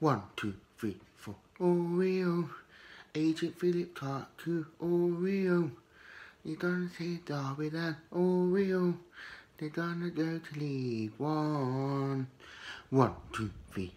One, two, three, four. Oreo. Agent Philip talked to Oreo. They're gonna save Darwin Oh, Oreo. They're gonna go to League One. One, two, three,